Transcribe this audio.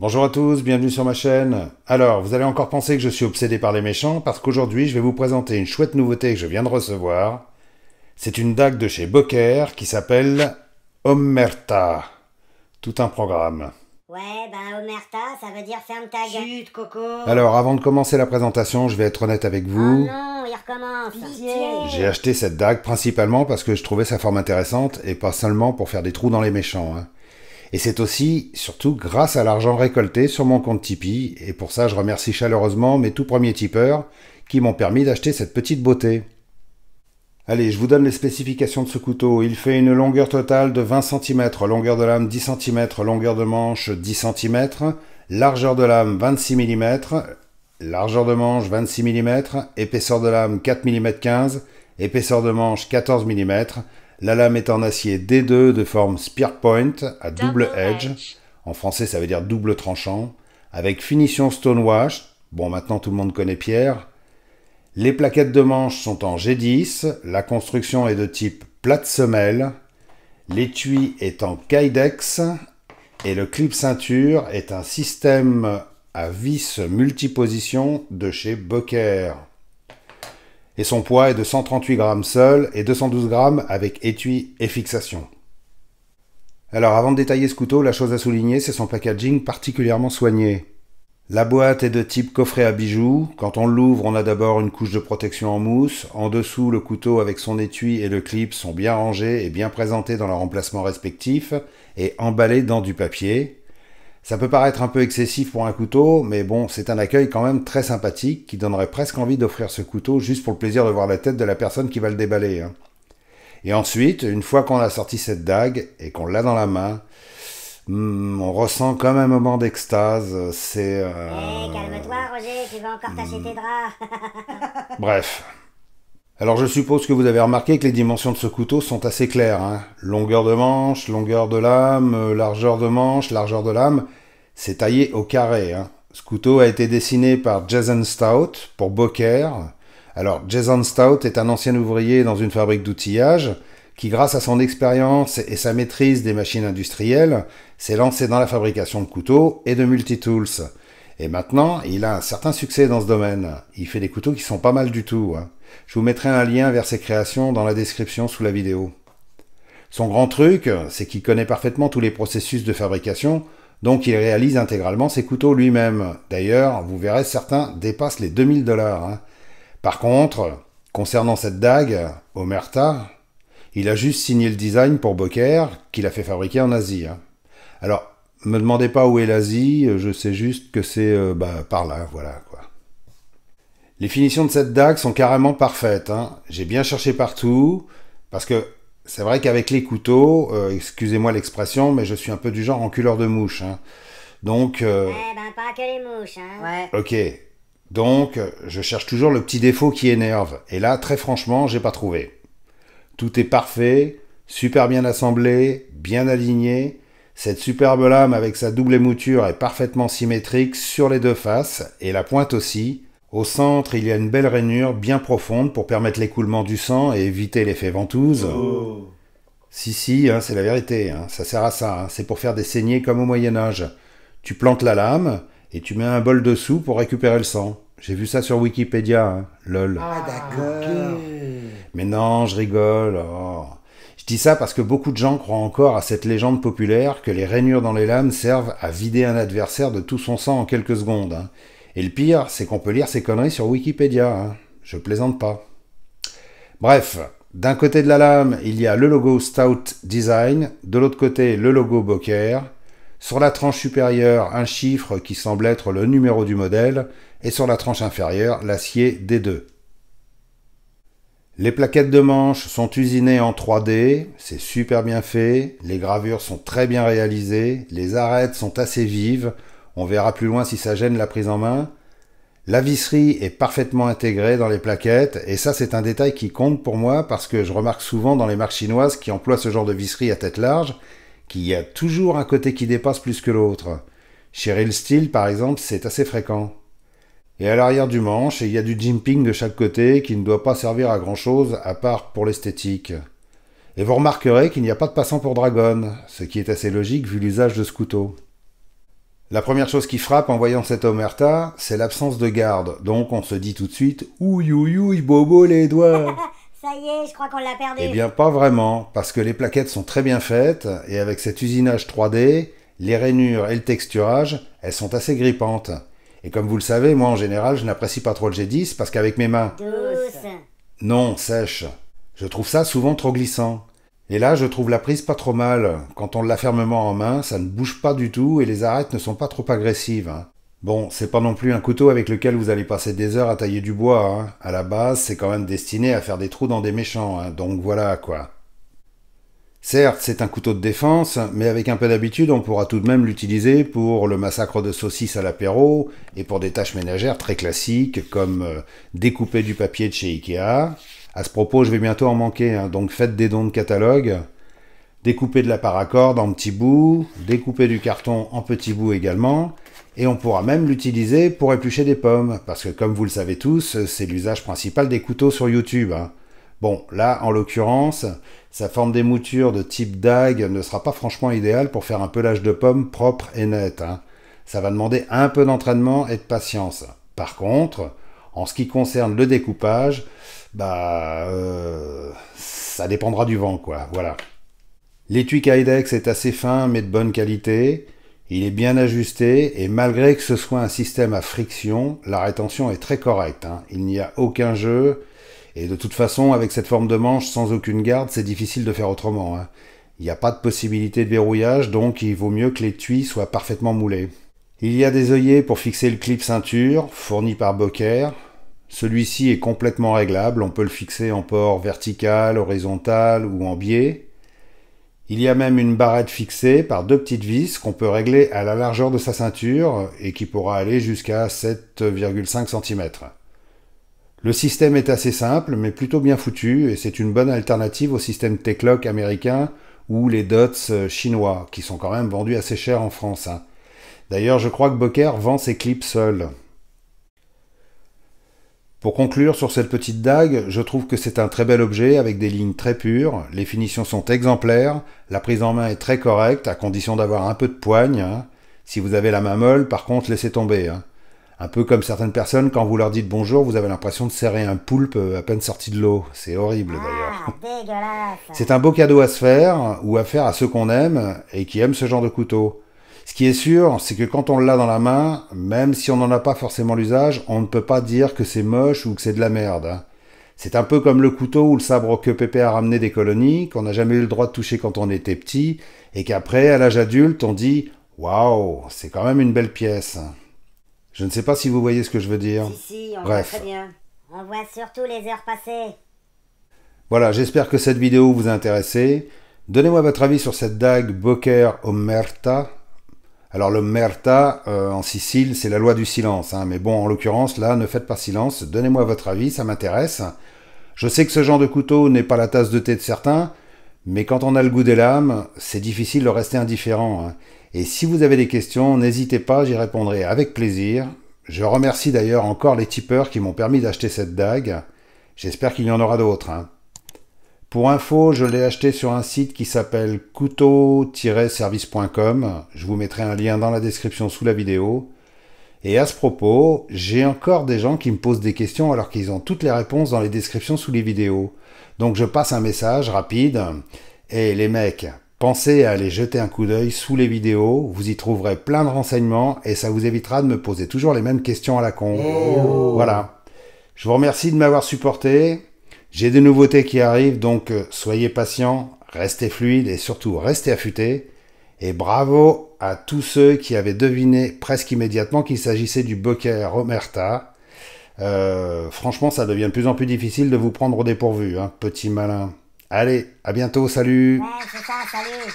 Bonjour à tous, bienvenue sur ma chaîne. Alors, vous allez encore penser que je suis obsédé par les méchants parce qu'aujourd'hui je vais vous présenter une chouette nouveauté que je viens de recevoir. C'est une dague de chez Boker qui s'appelle Omerta. Tout un programme. Ouais, ben Omerta, ça veut dire ferme ta gueule. Coco. Alors, avant de commencer la présentation, je vais être honnête avec vous. Oh non, il recommence. J'ai acheté cette dague principalement parce que je trouvais sa forme intéressante et pas seulement pour faire des trous dans les méchants. Hein. Et c'est aussi, surtout, grâce à l'argent récolté sur mon compte Tipeee. Et pour ça, je remercie chaleureusement mes tout premiers tipeurs qui m'ont permis d'acheter cette petite beauté. Allez, je vous donne les spécifications de ce couteau. Il fait une longueur totale de 20 cm, longueur de lame 10 cm, longueur de manche 10 cm, largeur de lame 26 mm, largeur de manche 26 mm, épaisseur de lame 4 mm 15, épaisseur de manche 14 mm, la lame est en acier D2 de forme spear point à double edge. En français, ça veut dire double tranchant. Avec finition stonewash. Bon, maintenant tout le monde connaît Pierre. Les plaquettes de manche sont en G10. La construction est de type plate semelle. L'étui est en Kydex. Et le clip ceinture est un système à vis multiposition de chez Boker et son poids est de 138 grammes seul et 212 grammes avec étui et fixation. Alors avant de détailler ce couteau, la chose à souligner, c'est son packaging particulièrement soigné. La boîte est de type coffret à bijoux. Quand on l'ouvre, on a d'abord une couche de protection en mousse. En dessous, le couteau avec son étui et le clip sont bien rangés et bien présentés dans leur emplacement respectif et emballés dans du papier. Ça peut paraître un peu excessif pour un couteau, mais bon, c'est un accueil quand même très sympathique qui donnerait presque envie d'offrir ce couteau juste pour le plaisir de voir la tête de la personne qui va le déballer. Hein. Et ensuite, une fois qu'on a sorti cette dague et qu'on l'a dans la main, hmm, on ressent comme un moment d'extase. Euh, c'est. Euh, eh, calme-toi, Roger, tu vas encore t'acheter tes draps. Bref, alors je suppose que vous avez remarqué que les dimensions de ce couteau sont assez claires. Hein. longueur de manche, longueur de lame, euh, largeur de manche, largeur de lame. C'est taillé au carré. Hein. ce couteau a été dessiné par Jason Stout pour Boker. Alors Jason Stout est un ancien ouvrier dans une fabrique d'outillage qui, grâce à son expérience et sa maîtrise des machines industrielles, s'est lancé dans la fabrication de couteaux et de multitools. Et maintenant, il a un certain succès dans ce domaine. Il fait des couteaux qui sont pas mal du tout. Hein. Je vous mettrai un lien vers ses créations dans la description sous la vidéo. Son grand truc, c'est qu'il connaît parfaitement tous les processus de fabrication, donc il réalise intégralement ses couteaux lui-même. D'ailleurs, vous verrez, certains dépassent les 2000 dollars. Hein. Par contre, concernant cette dague, Omerta, il a juste signé le design pour Boker, qu'il a fait fabriquer en Asie. Alors, hein. Alors, me demandez pas où est l'Asie, je sais juste que c'est euh, bah, par là, voilà quoi. Les finitions de cette dague sont carrément parfaites. Hein. J'ai bien cherché partout, parce que c'est vrai qu'avec les couteaux, euh, excusez-moi l'expression, mais je suis un peu du genre en enculeur de mouche. Hein. Donc... Euh, eh ben, pas que les mouches, hein. Ok. Donc, je cherche toujours le petit défaut qui énerve. Et là, très franchement, j'ai pas trouvé. Tout est parfait, super bien assemblé, bien aligné. Cette superbe lame avec sa double mouture est parfaitement symétrique sur les deux faces, et la pointe aussi. Au centre, il y a une belle rainure bien profonde pour permettre l'écoulement du sang et éviter l'effet ventouse. Oh. Si, si, hein, c'est la vérité, hein, ça sert à ça, hein, c'est pour faire des saignées comme au Moyen Âge. Tu plantes la lame et tu mets un bol dessous pour récupérer le sang. J'ai vu ça sur Wikipédia, lol. Ah d'accord. Mais non, je rigole. Oh. Je dis ça parce que beaucoup de gens croient encore à cette légende populaire que les rainures dans les lames servent à vider un adversaire de tout son sang en quelques secondes. Et le pire, c'est qu'on peut lire ces conneries sur Wikipédia. Hein. Je plaisante pas. Bref, d'un côté de la lame, il y a le logo Stout Design, de l'autre côté, le logo Boker. Sur la tranche supérieure, un chiffre qui semble être le numéro du modèle, et sur la tranche inférieure, l'acier D2. Les plaquettes de manche sont usinées en 3D, c'est super bien fait, les gravures sont très bien réalisées, les arêtes sont assez vives, on verra plus loin si ça gêne la prise en main. La visserie est parfaitement intégrée dans les plaquettes et ça c'est un détail qui compte pour moi parce que je remarque souvent dans les marques chinoises qui emploient ce genre de visserie à tête large qu'il y a toujours un côté qui dépasse plus que l'autre. Chez Real Steel par exemple c'est assez fréquent. Et à l'arrière du manche, il y a du jimping de chaque côté qui ne doit pas servir à grand chose à part pour l'esthétique. Et vous remarquerez qu'il n'y a pas de passant pour Dragon, ce qui est assez logique vu l'usage de ce couteau. La première chose qui frappe en voyant cette omerta, c'est l'absence de garde. Donc on se dit tout de suite ouille bobo les doigts. Ça y est, je crois qu'on l'a perdu. Eh bien pas vraiment, parce que les plaquettes sont très bien faites et avec cet usinage 3D, les rainures et le texturage, elles sont assez grippantes. Et comme vous le savez, moi en général, je n'apprécie pas trop le G10 parce qu'avec mes mains. Non, sèche. Je trouve ça souvent trop glissant. Et là, je trouve la prise pas trop mal. Quand on l'a fermement en main, ça ne bouge pas du tout et les arêtes ne sont pas trop agressives. Hein. Bon, c'est pas non plus un couteau avec lequel vous allez passer des heures à tailler du bois. Hein. À la base, c'est quand même destiné à faire des trous dans des méchants, hein. donc voilà quoi. Certes, c'est un couteau de défense, mais avec un peu d'habitude, on pourra tout de même l'utiliser pour le massacre de saucisses à l'apéro et pour des tâches ménagères très classiques comme euh, découper du papier de chez Ikea, à ce propos, je vais bientôt en manquer, hein. donc faites des dons de catalogue. Découpez de la paracorde en petits bouts, découpez du carton en petits bouts également, et on pourra même l'utiliser pour éplucher des pommes, parce que comme vous le savez tous, c'est l'usage principal des couteaux sur YouTube. Hein. Bon, là, en l'occurrence, sa forme des moutures de type dague ne sera pas franchement idéale pour faire un pelage de pommes propre et net. Hein. Ça va demander un peu d'entraînement et de patience. Par contre, en ce qui concerne le découpage, bah, euh, ça dépendra du vent, quoi. Voilà. L'étui Kydex est assez fin mais de bonne qualité. Il est bien ajusté et malgré que ce soit un système à friction, la rétention est très correcte. Hein. Il n'y a aucun jeu et de toute façon, avec cette forme de manche sans aucune garde, c'est difficile de faire autrement. Hein. Il n'y a pas de possibilité de verrouillage, donc il vaut mieux que l'étui soit parfaitement moulé. Il y a des œillets pour fixer le clip ceinture, fourni par Boker. Celui-ci est complètement réglable, on peut le fixer en port vertical, horizontal ou en biais. Il y a même une barrette fixée par deux petites vis qu'on peut régler à la largeur de sa ceinture et qui pourra aller jusqu'à 7,5 cm. Le système est assez simple mais plutôt bien foutu et c'est une bonne alternative au système Techlock américain ou les DOTS chinois qui sont quand même vendus assez cher en France. Hein. D'ailleurs, je crois que Boker vend ses clips seul. Pour conclure sur cette petite dague, je trouve que c'est un très bel objet avec des lignes très pures, les finitions sont exemplaires, la prise en main est très correcte à condition d'avoir un peu de poigne. Hein. Si vous avez la main molle, par contre, laissez tomber. Hein. Un peu comme certaines personnes, quand vous leur dites bonjour, vous avez l'impression de serrer un poulpe euh, à peine sorti de l'eau. C'est horrible d'ailleurs. Ah, c'est un beau cadeau à se faire ou à faire à ceux qu'on aime et qui aiment ce genre de couteau. Ce qui est sûr, c'est que quand on l'a dans la main, même si on n'en a pas forcément l'usage, on ne peut pas dire que c'est moche ou que c'est de la merde. Hein. C'est un peu comme le couteau ou le sabre que Pépé a ramené des colonies, qu'on n'a jamais eu le droit de toucher quand on était petit, et qu'après, à l'âge adulte, on dit Waouh, c'est quand même une belle pièce. Hein. Je ne sais pas si vous voyez ce que je veux dire. Si, si, Bref. Voit très On voit surtout les heures passées. Voilà, j'espère que cette vidéo vous a intéressé. Donnez-moi votre avis sur cette dague Boker Omerta alors le merta euh, en Sicile, c'est la loi du silence. Hein, mais bon, en l'occurrence, là, ne faites pas silence. Donnez-moi votre avis, ça m'intéresse. Je sais que ce genre de couteau n'est pas la tasse de thé de certains, mais quand on a le goût des lames, c'est difficile de rester indifférent. Hein. Et si vous avez des questions, n'hésitez pas, j'y répondrai avec plaisir. Je remercie d'ailleurs encore les tipeurs qui m'ont permis d'acheter cette dague. J'espère qu'il y en aura d'autres. Hein. Pour info, je l'ai acheté sur un site qui s'appelle couteau-service.com. Je vous mettrai un lien dans la description sous la vidéo. Et à ce propos, j'ai encore des gens qui me posent des questions alors qu'ils ont toutes les réponses dans les descriptions sous les vidéos. Donc je passe un message rapide. Et eh, les mecs, pensez à aller jeter un coup d'œil sous les vidéos, vous y trouverez plein de renseignements et ça vous évitera de me poser toujours les mêmes questions à la con. Eh oh. Voilà. Je vous remercie de m'avoir supporté. J'ai des nouveautés qui arrivent, donc euh, soyez patients, restez fluides et surtout restez affûtés. Et bravo à tous ceux qui avaient deviné presque immédiatement qu'il s'agissait du bokeh Omerta. Euh, franchement, ça devient de plus en plus difficile de vous prendre au dépourvu, hein, petit malin. Allez, à bientôt, salut Ouais, c'est ça, salut